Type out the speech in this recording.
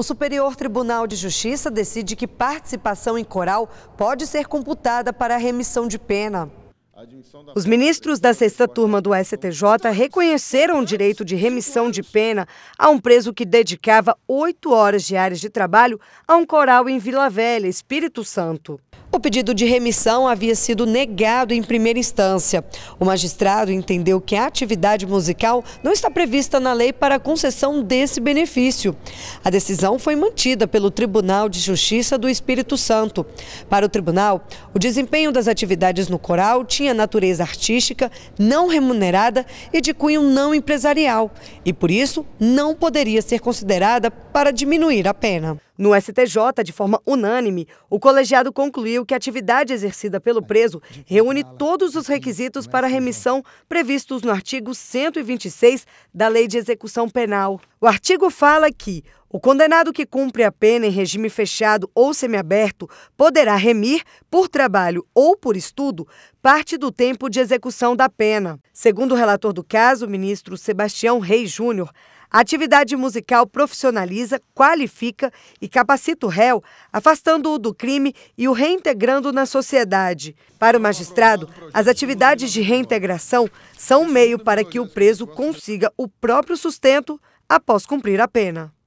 O Superior Tribunal de Justiça decide que participação em coral pode ser computada para remissão de pena. Os ministros da sexta turma do STJ reconheceram o direito de remissão de pena a um preso que dedicava oito horas diárias de trabalho a um coral em Vila Velha, Espírito Santo. O pedido de remissão havia sido negado em primeira instância. O magistrado entendeu que a atividade musical não está prevista na lei para a concessão desse benefício. A decisão foi mantida pelo Tribunal de Justiça do Espírito Santo. Para o tribunal, o desempenho das atividades no coral tinha natureza artística, não remunerada e de cunho não empresarial, e por isso não poderia ser considerada para diminuir a pena. No STJ, de forma unânime, o colegiado concluiu que a atividade exercida pelo preso reúne todos os é requisitos é para remissão previstos no artigo 126 da Lei de Execução Penal. O artigo fala que o condenado que cumpre a pena em regime fechado ou semiaberto poderá remir, por trabalho ou por estudo, parte do tempo de execução da pena. Segundo o relator do caso, o ministro Sebastião Reis Júnior, a atividade musical profissionaliza, qualifica e capacita o réu, afastando-o do crime e o reintegrando na sociedade. Para o magistrado, as atividades de reintegração são um meio para que o preso consiga o próprio sustento após cumprir a pena.